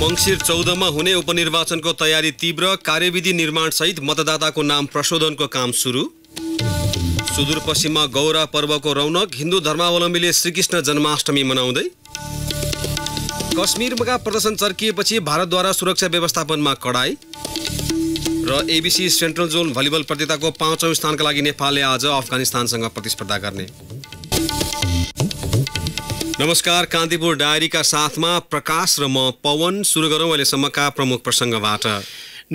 मङ्सिर चौधमा हुने उपनिर्वाचनको तयारी तीव्र कार्यविधि निर्माण सहित मतदाताको नाम प्रशोधनको काम सुरु सुदूरपश्चिममा गौरा पर्वको रौनक हिन्दू धर्मावलम्बीले श्रीकृष्ण जन्माष्टमी मनाउँदै कश्मीरमा प्रदर्शन चर्किएपछि भारतद्वारा सुरक्षा व्यवस्थापनमा कडाई र एबिसी सेन्ट्रल जोन भलिबल प्रतियोगिताको पाँचौँ स्थानका लागि नेपालले आज अफगानिस्तानसँग प्रतिस्पर्धा गर्ने नमस्कार कान्तिपुर डायरीका साथमा प्रकाश र म पवन सुरु गरौँ अहिलेसम्मका प्रमुख प्रसङ्गबाट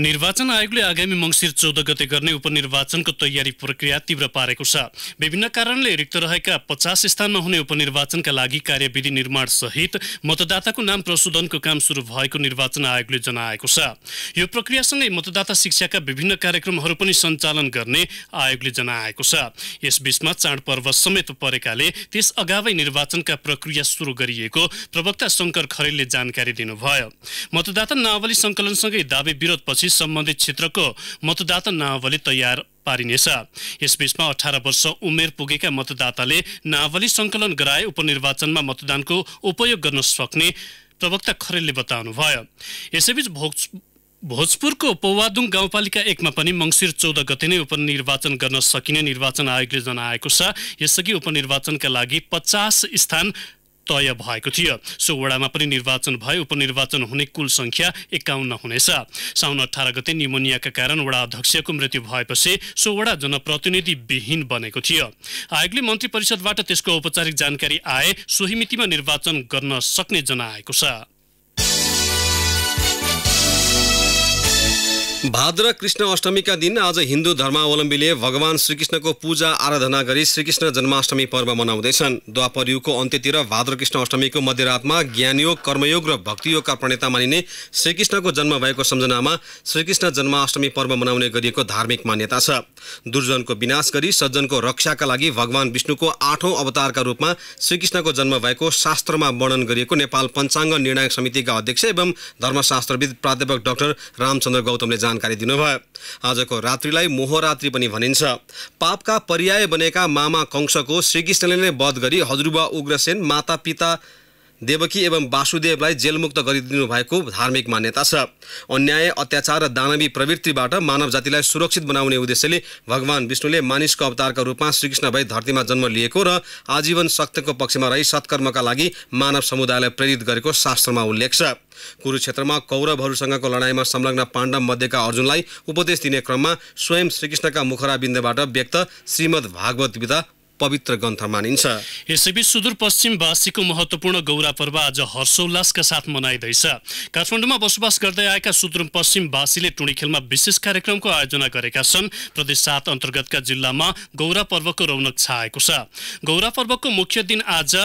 निर्वाचन आयोगले आगामी मङ्सिर चौध गते गर्ने उपनिर्वाचनको तयारी प्रक्रिया तीव्र पारेको छ विभिन्न कारणले रिक्त रहेका पचास स्थानमा हुने उपनिर्वाचनका लागि कार्यविधि निर्माण सहित मतदाताको नाम प्रशोधनको काम सुरु भएको निर्वाचन आयोगले जनाएको छ यो प्रक्रियासँगै मतदाता शिक्षाका विभिन्न कार्यक्रमहरू पनि सञ्चालन गर्ने आयोगले जनाएको छ यसबीचमा चाडपर्व समेत परेकाले त्यस अगावै निर्वाचनका प्रक्रिया सुरु गरिएको प्रवक्ता शङ्कर खरेलले जानकारी दिनुभयो मतदाता नावली सङ्कलनसँगै दावी विरोधपछि पछि सम्बन्धित क्षेत्रको मतदाता नावली तयार पारिनेछ यसबीचमा अठार वर्ष उमेर पुगेका मतदाताले नावली सङ्कलन गराए उपनिर्वाचनमा मतदानको उपयोग गर्न सक्ने प्रवक्ता खरेलले बताउनुभयो यसैबीच भोजपुरको पौवादुङ गाउँपालिका एकमा पनि मङ्सिर चौध गते नै उपनिर्वाचन गर्न सकिने निर्वाचन आयोगले जनाएको छ यसअघि उपनिर्वाचनका लागि पचास स्थान तय भएको थियो वडामा पनि निर्वाचन भए उपनिर्वाचन हुने कुल संख्या एकाउन्न हुनेछ साउन अठार गते निमोनियाका कारण वडा अध्यक्षको मृत्यु भएपछि सो सोवडा जनप्रतिनिधि विहीन बनेको थियो आयोगले मन्त्री परिषदबाट त्यसको औपचारिक जानकारी आए सोही मितिमा निर्वाचन गर्न सक्ने जनाएको छ भाद्र कृष्ण अष्टमीका दिन आज हिन्दू धर्मावलम्बीले भगवान श्रीकृष्णको पूजा आराधना गरी श्रीकृष्ण जन्माष्टमी पर्व मनाउँदैछन् द्वापर युगको अन्त्यतिर भाद्र कृष्ण अष्टमीको मध्यरातमा ज्ञानयोग कर्मयोग र भक्तियोगका प्रणेता मानिने श्रीकृष्णको जन्म भएको सम्झनामा श्रीकृष्ण जन्माष्टमी पर्व मनाउने गरिएको धार्मिक मान्यता छ दुर्जनको विनाश गरी सज्जनको रक्षाका लागि भगवान विष्णुको आठौँ अवतारका रूपमा श्रीकृष्णको जन्म भएको शास्त्रमा वर्णन गरिएको नेपाल पञ्चाङ्ग निर्णायक समितिका अध्यक्ष एवं धर्मशास्त्रविद प्राध्यापक डाक्टर रामचन्द्र गौतमले जान जानकारी दिनुभयो आजको रात्रिलाई मोहरात्रि पनि भनिन्छ पापका पर्याय बनेका मामा कंशको श्रीकृष्णले नै वध गरी हजुरबा उग्रसेन माता पिता देवकी एवं वासुदेवलाई जेलमुक्त गरिदिनु भएको धार्मिक मान्यता छ अन्याय अत्याचार र दानवी प्रवृत्तिबाट मानव जातिलाई सुरक्षित बनाउने उद्देश्यले भगवान् विष्णुले मानिसको अवतारका रूपमा श्रीकृष्ण भई धरतीमा जन्म लिएको र आजीवन सत्यको पक्षमा रही सत्कर्मका लागि मानव समुदायलाई प्रेरित गरेको शास्त्रमा उल्लेख छ कुरुक्षेत्रमा कौरवहरूसँगको लडाइँमा संलग्न पाण्डव मध्येका अर्जुनलाई उपदेश दिने क्रममा स्वयं श्रीकृष्णका मुखरा व्यक्त श्रीमद् भागवत गीता पवित्र ग्रन्थ मानिन्छ यसैबीच सुदूरपश्चिमवासीको महत्त्वपूर्ण गौरा पर्व आज हर्षोल्लासका साथ मनाइँदैछ काठमाडौँमा बसोबास गर्दै आएका सुदूरपश्चिमवासीले खेलमा विशेष कार्यक्रमको आयोजना गरेका छन् प्रदेश सात अन्तर्गतका जिल्लामा गौरा पर्वको रौनक छाएको छ गौरा पर्वको मुख्य दिन आज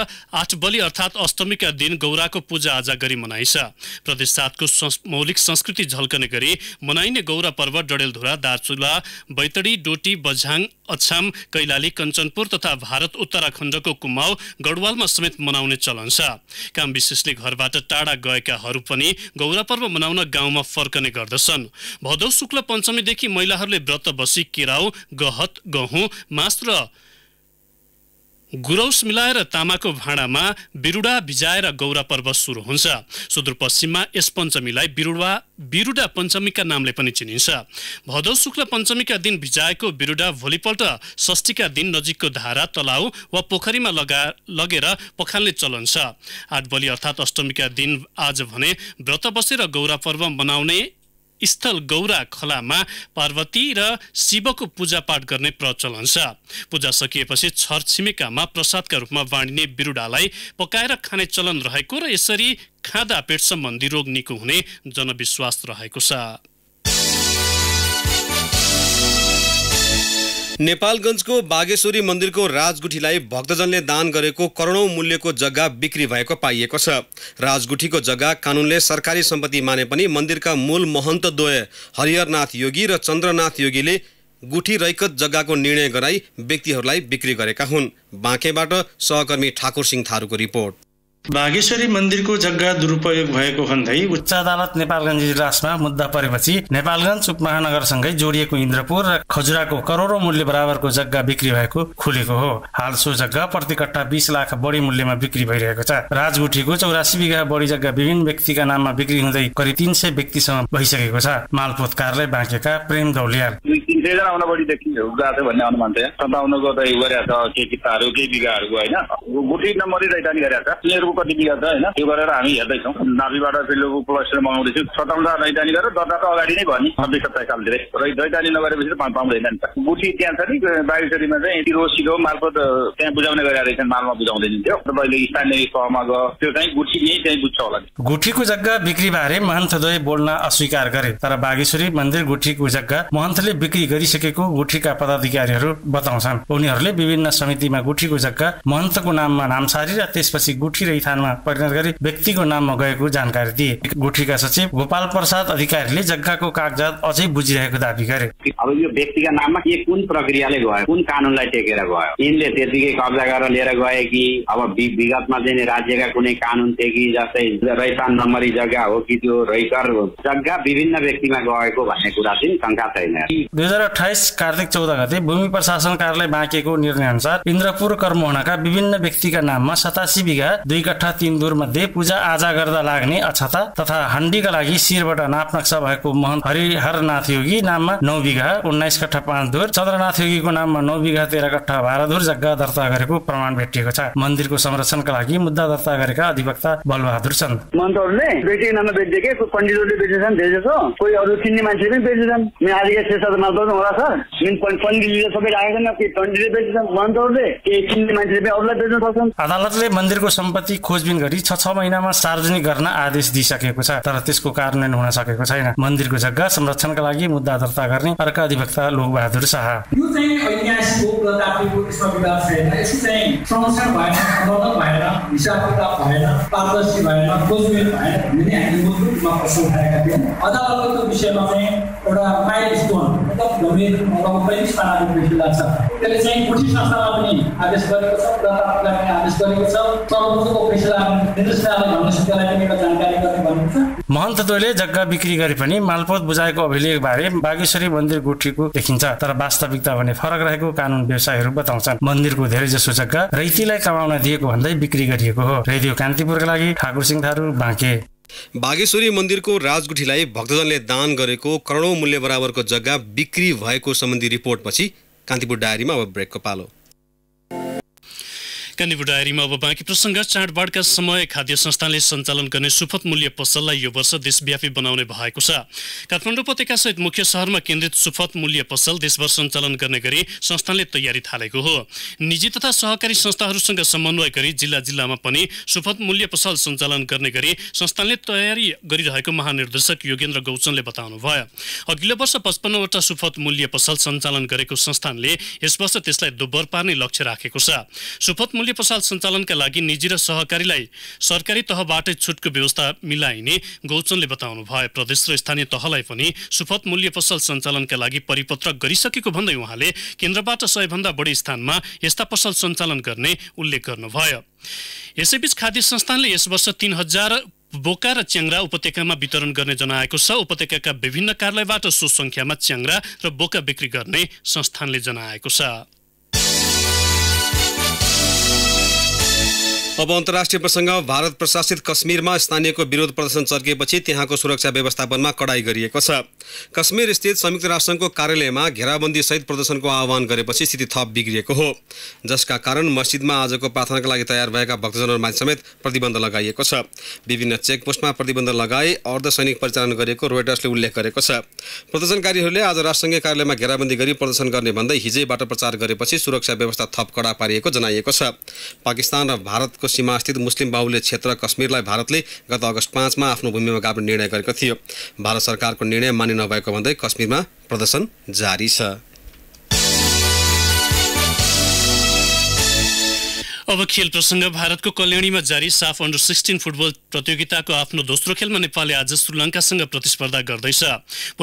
आठ बलि अर्थात् अष्टमीका दिन गौराको पूजा आज गरी मनाइन्छ प्रदेश सातको मौलिक संस्कृति झल्कने गरी मनाइने गौरा पर्व डडेलधुरा दार्चुला बैतडी डोटी बझाङ अछाम कैलाली कञ्चनपुर तथा भारत उत्तराखण्डको कुमाउ गढवालमा समेत मनाउने चलन छ काम विशेषले घरबाट टाढा गएकाहरू पनि गौरा पर्व मनाउन गाउँमा फर्कने गर्दछन् भदौ शुक्ल पञ्चमीदेखि महिलाहरूले व्रत बसी केराउ गहत गहुँ मास र गुरौस मिलाएर तामाको भाँडामा बिरुडा भिजाएर गौरा पर्व सुरु हुन्छ सुदूरपश्चिममा यस पञ्चमीलाई बिरुडा बिरुडा पञ्चमीका नामले पनि चिनिन्छ भदौ शुक्ल पञ्चमीका दिन भिजाएको बिरुडा भोलिपल्ट षष्ठीका दिन नजिकको धारा तलाउ वा पोखरीमा लगा लगेर पखाल्ने चलन छ आठ बलि अर्थात् अष्टमीका दिन आज भने व्रत बसेर गौरा पर्व मनाउने स्थल गौरा खोलामा पार्वती र शिवको पूजापाठ गर्ने प्रचलन छ पूजा सकिएपछि छरछिमेकामा प्रसादका रूपमा बाँडिने बिरुडालाई पकाएर खाने चलन रहेको र यसरी खाँदा पेट सम्बन्धी रोग निको हुने जनविश्वास रहेको छ नेपालगञ्जको बागेश्वरी मन्दिरको राजगुठीलाई भक्तजनले दान गरेको करोडौँ मूल्यको जग्गा बिक्री भएको पाइएको छ राजगुठीको जग्गा कानुनले सरकारी सम्पत्ति माने पनि मन्दिरका मूल महन्तद्वय हरिहरनाथ योगी र चन्द्रनाथ योगीले गुठी रैकत जग्गाको निर्णय गराई व्यक्तिहरूलाई बिक्री गरेका हुन् बाँकेबाट सहकर्मी ठाकुर सिंह थारूको रिपोर्ट बागेश्वरी मन्दिरको जग्गा दुरुपयोग भएको भन्दै उच्च अदालत नेपालगञ्ज इजलासमा मुद्दा परेपछि नेपालगञ्ज उपमहानगरसँगै जोडिएको इन्द्रपुर र खजुराको करोडौँ मूल्य बराबरको जग्गा बिक्री भएको खुलेको हो हाल सो जग्गा प्रति कट्टा बिस लाख बढी मूल्यमा बिक्री भइरहेको छ राजगुठीको चौरासी बिघा बढी जग्गा विभिन्न व्यक्तिका नाममा बिक्री हुँदै करिब तिन सय व्यक्तिसम्म भइसकेको छ मालपोत कार्यालय बाँकेका प्रेम दौलियाल दुईजना सयजनाभन्दा बढी त गएको थियो भन्ने अनुमान छ सन्ताउन्नको चाहिँ गरेका छ के किताहरू केही बिगाहरूको होइन गुठी नम्बरै रैतानी गरेका छ तिनीहरूको कति बिगा छ होइन त्यो गरेर हामी हेर्दैछौँ नापीबाट पेल्लोको प्लस्टर मगाउँदैछु सताउन्नता रैतानी गरेर दर्ता त अगाडि नै भन्ने छब्बिस सत्ताइस र दैतानी नगरेपछि त पाउँदैन नि त गुठी त्यहाँ छ नि बागेश्वरीमा चाहिँ यति रोसीको मार्फत त्यहाँ बुझाउने गरेका रहेछन् मालमा बुझाउँदैन थियो तपाईँले स्थानीय तहमा गयो त्यो चाहिँ गुठी नै चाहिँ बुझ्छ होला गुठीको जग्गा बिक्री बारे महन्तले बोल्न अस्वीकार गरे तर बागेश्वरी मन्दिर गुठीको जग्गा महन्तले बिक्री गरिसकेको गुठीका पदाधिकारीहरू बताउँछन् उनीहरूले विभिन्न समितिमा गुठीको जग्गा महन्तको नाममा नामसारी र त्यसपछि गुठी र इथानमा परिणत गरी व्यक्तिको नाममा गएको जानकारी दिए गुठीका सचिव गोपाल प्रसाद अधिकारीले जग्गाको कागजात अझै बुझिरहेको दावी गरे अब यो व्यक्तिका नाममा के कुन प्रक्रियाले गयो कुन कानुनलाई टेकेर गयो यिनले त्यतिकै कब्जा गरेर लिएर गए कि अब विगतमा चाहिँ राज्यका कुनै कानुन थिए कि जस्तै रैतान नम्बरी जग्गा हो कि त्यो रैकर जग्गा विभिन्न व्यक्तिमा गएको भन्ने कुरा चाहिँ शङ्का छैन दुई हजार अठाइस कार्तिक चौध गते भूमि प्रशासन कार्यालय बाँकेको निर्णय अनुसार इन्द्रपुर कर्मोहनाका विभिन्न व्यक्तिका नाममा सतासी बिघा दुई कट्ठा तिन दुर मध्ये पूजा आजा गर्दा लाग्ने अछता तथा हन्डीका लागि शिरबाट नक्सा भएको महन हरिहरनाथ योगी नाममा नौ बिघा कट्ठा उन्नाइस कट्ठा पाँच धुर चन्द्रनाथ योगीको नाममा नौ बिघा तेह्र कट्ठा बाह्र धुर जग्गा दर्ता गरेको प्रमाण भेटिएको छ मन्दिरको संरक्षणका लागि मुद्दा दर्ता गरेका अधिवक्ता बलबहादुर छन् मन्त्रहरूले व्यक्तिको नाममा बेचिदिएकै पण्डितहरूले बेचेछन् धेरै जसो कोही अरू चिन्ने मान्छेले पनि बेचेछन् यहाँदेखि छे सात माल पनि होला सर मिन पण्डितले सबै राखेको छैन पण्डितले बेचेछन् मन्त्रहरूले केही चिन्ने मान्छेले पनि अरूलाई बेच्न सक्छन् अदालतले मन्दिरको सम्पत्ति खोजबिन गरी छ छ महिनामा सार्वजनिक गर्न आदेश दिइसकेको छ तर त्यसको कार्यान्वयन हुन सकेको छैन मन्दिरको जग्गा संरक्षणका लागि मुद्दा दर्ता गर्ने अर्का संघका अधिवक्ता लोकबहादुर शाह यो चाहिँ ऐतिहासिक छैन यसको चाहिँ संरक्षण भएन भएन हिसाब किताब भएन पारदर्शी भएन खोजमेल भएन भन्ने हामीले प्रश्न उठाएका थियौँ अदालतको विषयमा चाहिँ एउटा माइल स्टोन एकदम गम्भीर छ त्यसले चाहिँ उठी संस्थामा पनि आदेश गरेको छ प्रतापलाई पनि आदेश गरेको छ सर्वोच्चको फैसला निर्देशनालय भन्ने त्यसलाई पनि एउटा जानकारी गर्ने भन्नुहुन्छ महन्त तोले जग्गा बिक्री गरे पनि मालपोत बुझाएको अभिलेख बारे बागेश्वरी मन्दिर गुठीको देखिन्छ तर वास्तविकता भने फरक रहेको कानुन व्यवसायहरू बताउँछन् मन्दिरको धेरैजसो जग्गा रैतीलाई कमाउन दिएको भन्दै बिक्री गरिएको हो रेडियो कान्तिपुरका लागि ठाकुर सिंह थारू बाँके बागेश्वरी मन्दिरको राजगुठीलाई भक्तजनले दान गरेको करोडौँ मूल्य बराबरको जग्गा बिक्री भएको सम्बन्धी रिपोर्टपछि कान्तिपुर डायरीमा अब ब्रेकको पालो कान्तिपुर डायरीमा अब बाँकी प्रसङ्ग चाडबाडका समय खाद्य संस्थानले सञ्चालन गर्ने सुपथ मूल्य पसललाई यो वर्ष देशव्यापी बनाउने भएको छ काठमाडौँ उपत्यका सहित मुख्य सहरमा केन्द्रित सुपथ मूल्य पसल देशभर सञ्चालन गर्ने गरी संस्थानले तयारी थालेको हो निजी तथा सहकारी संस्थाहरूसँग समन्वय गरी जिल्ला जिल्लामा पनि सुपथ मूल्य पसल सञ्चालन गर्ने गरी संस्थानले तयारी गरिरहेको महानिर्देशक योगेन्द्र गौचनले बताउनुभयो अघिल्लो वर्ष पचपन्नवटा सुपथ मूल्य पसल सञ्चालन गरेको संस्थानले यस वर्ष त्यसलाई दोब्बर पार्ने लक्ष्य राखेको छ सुपथ मूल्य खाद्य पसल सञ्चालनका लागि निजी र सहकारीलाई सरकारी तहबाटै छुटको व्यवस्था मिलाइने गौचनले बताउनु भए प्रदेश र स्थानीय तहलाई पनि सुपथ मूल्य पसल सञ्चालनका लागि परिपत्र गरिसकेको भन्दै उहाँले केन्द्रबाट सयभन्दा बढी स्थानमा यस्ता पसल सञ्चालन गर्ने उल्लेख गर्नुभयो यसैबीच खाद्य संस्थानले यस वर्ष तीन हजार बोका र च्याङ्रा उपत्यकामा वितरण गर्ने जनाएको छ उपत्यकाका विभिन्न कार्यालयबाट सो संख्यामा च्याङ्रा र बोका बिक्री गर्ने संस्थानले जनाएको छ अब अन्तर्राष्ट्रिय प्रसङ्ग भारत प्रशासित कश्मीरमा स्थानीयको विरोध प्रदर्शन चर्किएपछि त्यहाँको सुरक्षा व्यवस्थापनमा कडाई गरिएको छ कश्मीर स्थित संयुक्त राष्ट्रसङ्घको कार्यालयमा घेराबन्दी सहित प्रदर्शनको आह्वान गरेपछि स्थिति थप बिग्रिएको हो जसका कारण मस्जिदमा आजको प्रार्थनाका लागि तयार भएका भक्तजनहरूमाथि समेत प्रतिबन्ध लगाइएको छ विभिन्न चेकपोस्टमा प्रतिबन्ध लगाई अर्धसैनिक परिचालन गरेको रोयटर्सले उल्लेख गरेको छ प्रदर्शनकारीहरूले आज राष्ट्रसङ्घीय कार्यालयमा घेराबन्दी गरी प्रदर्शन गर्ने भन्दै हिजैबाट प्रचार गरेपछि सुरक्षा व्यवस्था थप कडा पारिएको जनाइएको छ पाकिस्तान र भारतको सीमास्थित मुस्लिम बाहुल्य क्षेत्र कश्मीरलाई भारतले गत अगस्त पाँचमा आफ्नो भूमिमा गाप्ने निर्णय गरेको थियो भारत सरकारको निर्णय पानी नभएको भन्दै कश्मीरमा प्रदर्शन जारी छ अब खेल प्रसङ्ग भारतको कल्याणीमा जारी साफ अन्डर सिक्सटिन फुटबल प्रतियोगिताको आफ्नो दोस्रो खेलमा नेपालले आज श्रीलङ्कासँग प्रतिस्पर्धा गर्दैछ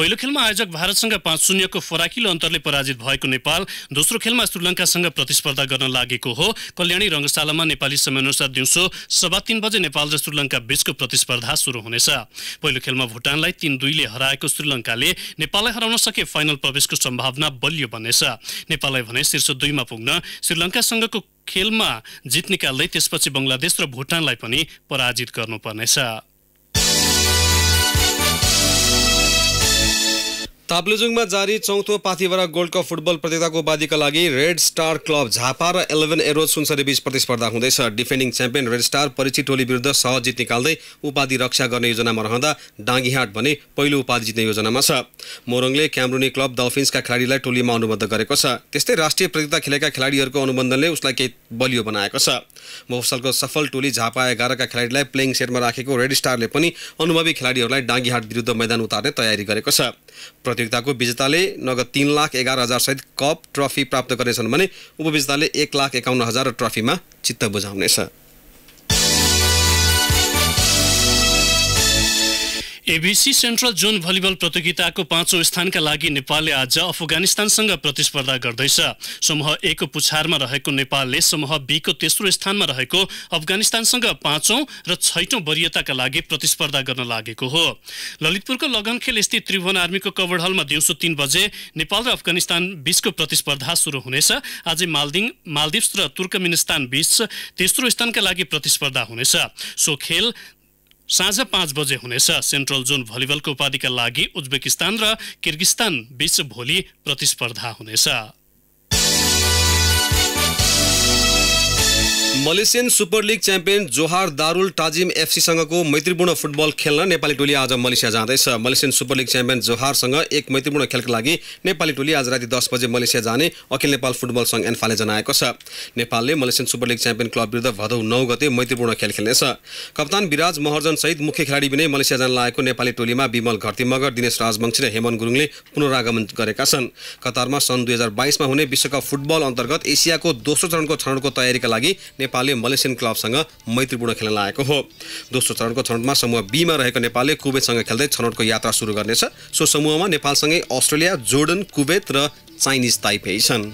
पहिलो खेलमा आयोजक भारतसँग पाँच शून्यको फराकिलो अन्तरले पराजित भएको नेपाल दोस्रो खेलमा श्रीलङ्कासँग प्रतिस्पर्धा गर्न लागेको हो कल्याणी रङ्गशालामा नेपाली समयअनुसार दिउँसो सभा तिन बजे नेपाल र श्रीलङ्का बीचको प्रतिस्पर्धा सुरु हुनेछ पहिलो खेलमा भुटानलाई तीन दुईले हराएको श्रीलङ्काले नेपाललाई हराउन सके फाइनल प्रवेशको सम्भावना बलियो बन्नेछ नेपाललाई भने शीर्ष दुईमा पुग्न श्रीलङ्कासँगको खेलमा निकाल्दै त्यसपछि बङ्गलादेश र भुटानलाई पनि पराजित गर्नुपर्नेछ ताप्लेजुङमा जारी चौथो पाथिभरा गोल्ड कप फुटबल प्रतियोगिताको उपाधिका लागि रेड स्टार क्लब झापा र इलेभेन एरोज सुनसरी बीच प्रतिस्पर्धा हुँदैछ डिफेन्डिङ च्याम्पियन रेड स्टार परिचित टोली विरुद्ध सहज जित निकाल्दै उपाधि रक्षा गर्ने योजनामा रहँदा डाङ्गीहाट भने पहिलो उपाधि जित्ने योजनामा छ मोरङले क्यामरुनी क्लब डल्फिन्सका खेलाडीलाई टोलीमा अनुबद्ध गरेको छ त्यस्तै राष्ट्रिय प्रतियोगिता खेलेका खेलाडीहरूको अनुबन्धनले उसलाई केही बलियो बनाएको छ मोहसलको सफल टोली झापा एघारका खेलाडीलाई प्लेइङ सेटमा राखेको रेड स्टारले पनि अनुभवी खेलाडीहरूलाई डाङ्गीहाट विरुद्ध मैदान उतार्ने तयारी गरेको छ प्रतियोगिताको विजेताले नगद तिन लाख एघार हजार सहित कप ट्रफी प्राप्त गर्नेछन् भने उपविजेताले एक लाख एकाउन्न हजार र ट्रफीमा चित्त बुझाउनेछ एबिसी सेन्ट्रल जोन भलिबल प्रतियोगिताको पाँचौँ स्थानका लागि नेपालले आज अफगानिस्तानसँग प्रतिस्पर्धा गर्दैछ समूह एक पुछारमा रहेको नेपालले समूह बीको तेस्रो स्थानमा रहेको अफगानिस्तानसँग पाँचौँ र छैटौँ वरियताका लागि प्रतिस्पर्धा गर्न लागेको हो ललितपुरको लगनखेल स्थित त्रिभुवन आर्मीको कवर हलमा दिउँसो तीन बजे नेपाल र अफगानिस्तान बीचको प्रतिस्पर्धा सुरु हुनेछ आज मालदिङ मालदिप्स र तुर्कमेनिस्तान बीच तेस्रो स्थानका लागि प्रतिस्पर्धा हुनेछ सो खेल साँझ पाँच बजे हुनेछ सेन्ट्रल जोन भलिबलको उपाधिका लागि उज्बेकिस्तान र किर्गिस्तान बीच भोलि प्रतिस्पर्धा हुनेछ मलेसियन सुपर लिग च्याम्पियन जोहार दारुल टाजिम एफसीसँगको मैत्रीपूर्ण फुटबल खेल्न नेपाली टोली आज मलेसिया जाँदैछ मलेसियन सुपर लिग च्याम्पियन जोहारसँग एक मैत्रीपूर्ण खेलका लागि नेपाली टोली आज राति दस बजे मलेसिया जाने अखिल नेपाल फुटबल सङ्घ एन्फाले जनाएको छ नेपालले Malaysian super league champion club विरुद्ध भदौ नौ गते मैत्रीपूर्ण खेल खेल्नेछ कप्तान विराज सहित मुख्य खेलाडी विनय मलेसिया जान लागेको नेपाली टोलीमा विमल मगर दिनेश राजवंशी र हेमन गुरुङले पुनरागमन गरेका छन् कतारमा सन् दुई हजार बाइसमा हुने विश्वकप फुटबल अन्तर्गत एसियाको दोस्रो चरणको छनौटको तयारीका लागि नेपालले मलेसियन क्लबसँग मैत्रीपूर्ण खेल्न लागेको हो दोस्रो चरणको छनौटमा समूह बीमा रहेको नेपालले कुवेतसँग खेल्दै छनौटको यात्रा सुरु गर्नेछ सो समूहमा नेपालसँगै अस्ट्रेलिया जोर्डन कुवेत र चाइनिज ताइपे छन्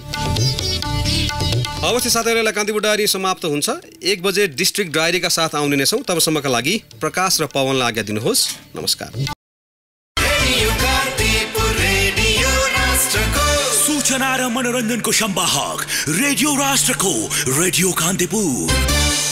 अवश्य साथीहरूलाई कान्तिपुर डायरी समाप्त हुन्छ एक बजे डिस्ट्रिक्ट डायरीका साथ आउने नै छौँ तबसम्मका लागि प्रकाश र पवनलाई आज्ञा दिनुहोस् नमस्कार बना रहा मनोरंजन को शंबा हॉक रेडियो राष्ट्र को रेडियो कांतिपुर